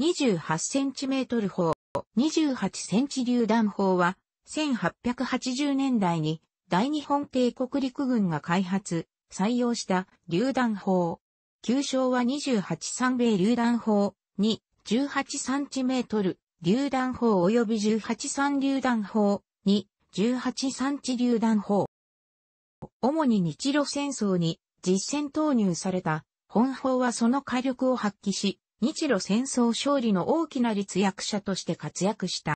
28cm 砲、28センチ榴弾砲は、1880年代に大日本帝国陸軍が開発、採用した榴弾砲。旧称は28三米榴弾砲に18 c m チメートル榴弾砲及び18三榴弾砲に18三地榴弾砲。主に日露戦争に実戦投入された本砲はその火力を発揮し、日露戦争勝利の大きな立役者として活躍した。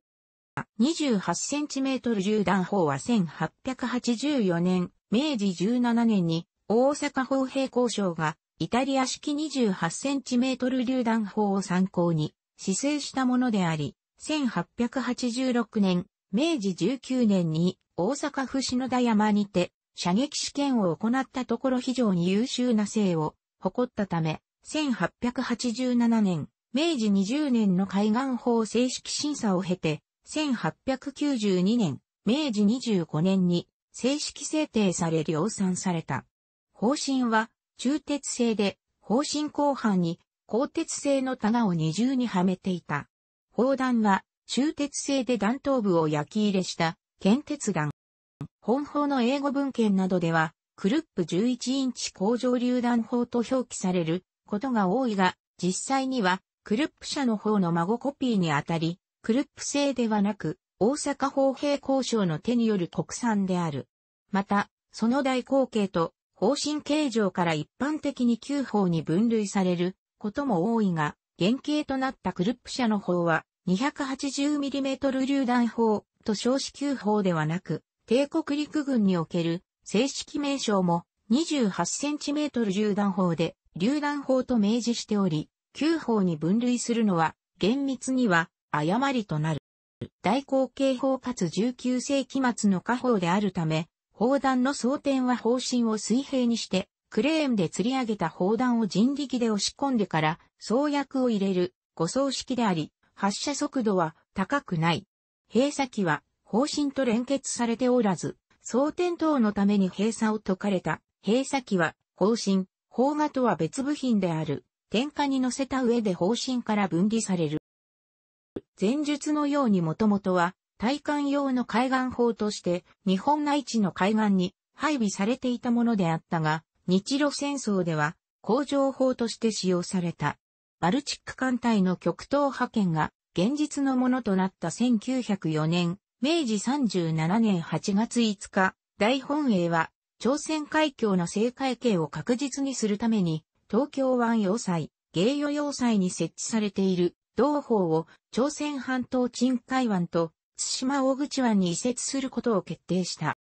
28センチメートル銃弾砲は1884年、明治17年に大阪砲兵工渉がイタリア式28センチメートル榴弾砲を参考に施政したものであり、1886年、明治19年に大阪府篠田山にて射撃試験を行ったところ非常に優秀な性を誇ったため、1887年、明治20年の海岸法正式審査を経て、1892年、明治25年に正式制定され量産された。方針は中鉄製で、方針後半に鋼鉄製の棚を二重にはめていた。砲弾は中鉄製で弾頭部を焼き入れした剣鉄弾。本法の英語文献などでは、クルップ11インチ工場榴弾砲と表記されることが多いが、実際には、クルップ社の方の孫コピーにあたり、クルップ製ではなく、大阪砲平交渉の手による国産である。また、その大口径と方針形状から一般的に旧法に分類されることも多いが、原型となったクルップ社の方は 280mm 榴弾砲と少子旧砲ではなく、帝国陸軍における正式名称も 28cm 榴弾砲で、榴弾砲と明示しており、旧砲に分類するのは、厳密には、誤りとなる。大口径砲かつ19世紀末の火砲であるため、砲弾の装填は方針を水平にして、クレーンで吊り上げた砲弾を人力で押し込んでから、装薬を入れる、誤装式であり、発射速度は高くない。閉鎖機は方針と連結されておらず、装填等のために閉鎖を解かれた、閉鎖機は方針、邦画とは別部品である、点火に乗せた上で方針から分離される。前述のようにもともとは、対艦用の海岸砲として、日本内地の海岸に配備されていたものであったが、日露戦争では、工場砲として使用された。バルチック艦隊の極東派遣が、現実のものとなった1904年、明治37年8月5日、大本営は、朝鮮海峡の制海権を確実にするために、東京湾要塞、芸与要塞に設置されている、同法を朝鮮半島鎮海湾と対馬大口湾に移設することを決定した。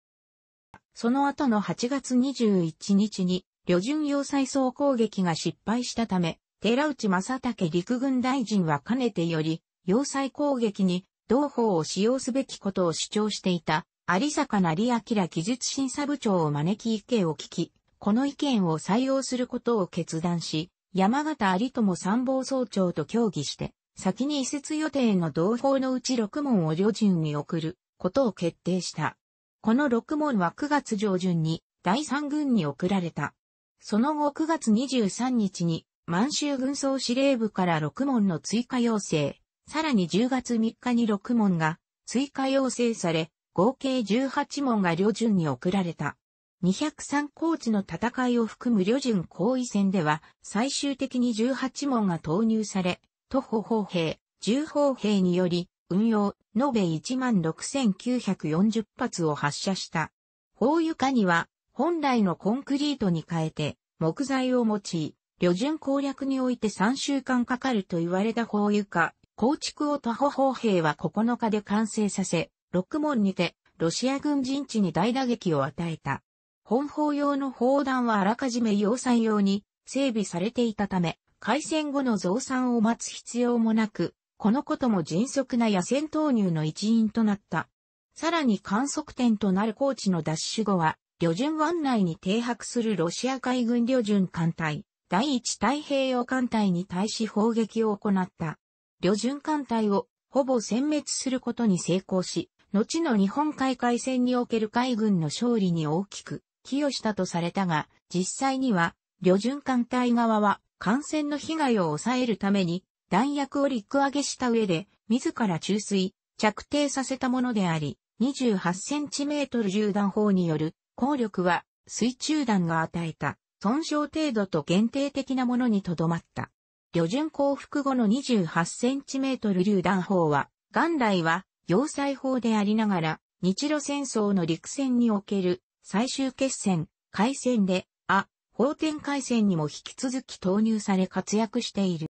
その後の8月21日に、旅順要塞総攻撃が失敗したため、寺内正武陸軍大臣はかねてより、要塞攻撃に同法を使用すべきことを主張していた有坂成明技術審査部長を招き意見を聞き、この意見を採用することを決断し、山形有友参謀総長と協議して、先に移設予定の同胞のうち6問を旅順に送ることを決定した。この6問は9月上旬に第3軍に送られた。その後9月23日に満州軍総司令部から6問の追加要請、さらに10月3日に6問が追加要請され、合計18問が旅順に送られた。203高地の戦いを含む旅順後位戦では、最終的に18問が投入され、徒歩砲兵、重砲兵により、運用、延べ16,940発を発射した。砲床には、本来のコンクリートに変えて、木材を用い、旅順攻略において3週間かかると言われた砲床、構築を徒歩砲兵は9日で完成させ、六門にて、ロシア軍陣地に大打撃を与えた。本砲用の砲弾はあらかじめ要塞用に整備されていたため、開戦後の増産を待つ必要もなく、このことも迅速な野戦投入の一因となった。さらに観測点となる高地の奪取後は、旅順湾内に停泊するロシア海軍旅順艦隊、第一太平洋艦隊に対し砲撃を行った。旅順艦隊をほぼ殲滅することに成功し、後の日本海海戦における海軍の勝利に大きく寄与したとされたが、実際には、旅順艦隊側は感染の被害を抑えるために弾薬を陸揚げした上で、自ら注水、着底させたものであり、28センチメートル銃弾砲による効力は水中弾が与えた損傷程度と限定的なものにとどまった。旅順降伏後の28センチメートル榴弾砲は、元来は要塞法でありながら、日露戦争の陸戦における最終決戦、海戦で、あ、法典海戦にも引き続き投入され活躍している。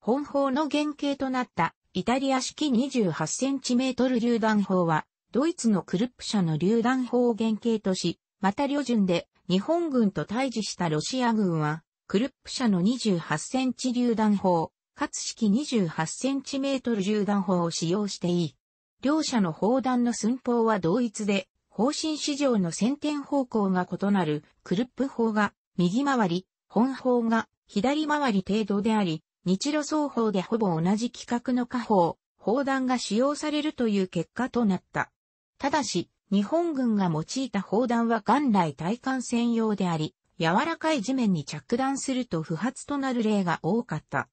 本砲の原型となったイタリア式2 8トル榴弾砲は、ドイツのクルップ社の榴弾砲を原型とし、また旅順で日本軍と対峙したロシア軍は、クルップ社の28センチ榴弾砲、かつ式2 8センチメートル銃弾砲を使用していい。両者の砲弾の寸法は同一で、方針市場の先天方向が異なる、クルップ砲が右回り、本砲が左回り程度であり、日露双方でほぼ同じ規格の火砲、砲弾が使用されるという結果となった。ただし、日本軍が用いた砲弾は元来対艦専用であり、柔らかい地面に着弾すると不発となる例が多かった。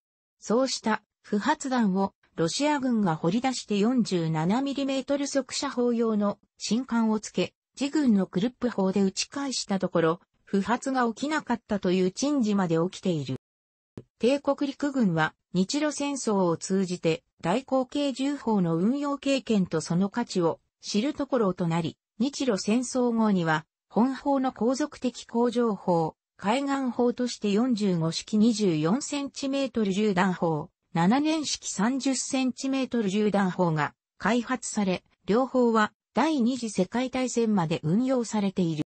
そうした不発弾をロシア軍が掘り出して 47mm 速射砲用の新艦をつけ、自軍のクルップ砲で撃ち返したところ、不発が起きなかったという陳事まで起きている。帝国陸軍は日露戦争を通じて大口径銃砲の運用経験とその価値を知るところとなり、日露戦争後には本砲の航続的向上砲、海岸砲として45式 24cm 縦断砲、7年式 30cm 縦断砲が開発され、両方は第二次世界大戦まで運用されている。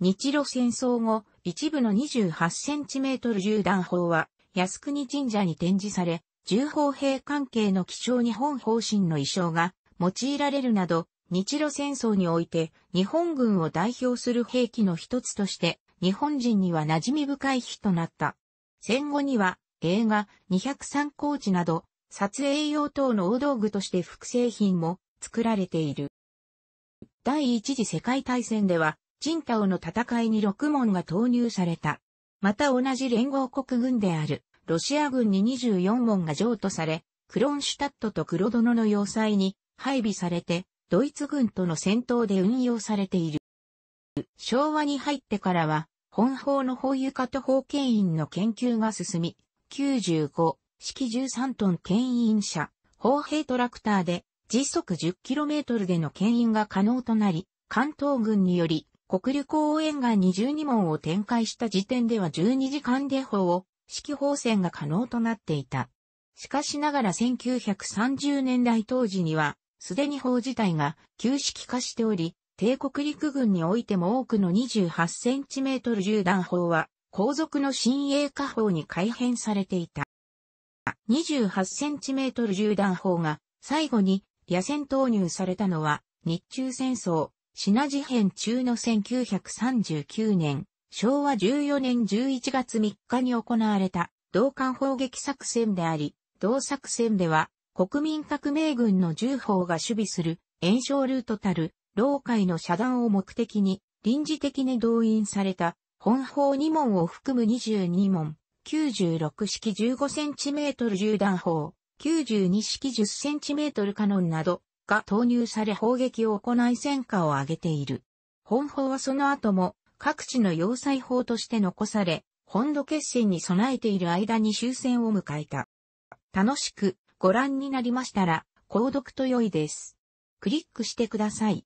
日露戦争後、一部の 28cm 縦断砲は靖国神社に展示され、重砲兵関係の貴重日本方針の衣装が用いられるなど、日露戦争において日本軍を代表する兵器の一つとして日本人には馴染み深い日となった。戦後には映画203コーチなど撮影用等の大道具として複製品も作られている。第一次世界大戦では、チンタオの戦いに6門が投入された。また同じ連合国軍であるロシア軍に24門が譲渡され、クロンシュタットとクロドノの要塞に配備されて、ドイツ軍との戦闘で運用されている。昭和に入ってからは、本法の法床と法権員の研究が進み、95、式13トン牽員車、砲兵トラクターで、時速 10km での牽引が可能となり、関東軍により、国立公園岸に12門を展開した時点では12時間で砲を、指揮砲戦が可能となっていた。しかしながら1930年代当時には、すでに砲自体が旧式化しており、帝国陸軍においても多くの 28cm 銃弾砲は、後続の新鋭火砲に改変されていた。28cm 銃弾砲が最後に野戦投入されたのは日中戦争、シナ事変中の1939年、昭和14年11月3日に行われた同艦砲撃作戦であり、同作戦では国民革命軍の銃砲が守備する炎症ルートたる老会の遮断を目的に、臨時的に動員された、本法2問を含む22問、96式 15cm 銃弾砲、92式 10cm カノンなどが投入され砲撃を行い戦果を上げている。本砲はその後も各地の要塞砲として残され、本土決戦に備えている間に終戦を迎えた。楽しくご覧になりましたら、購読と良いです。クリックしてください。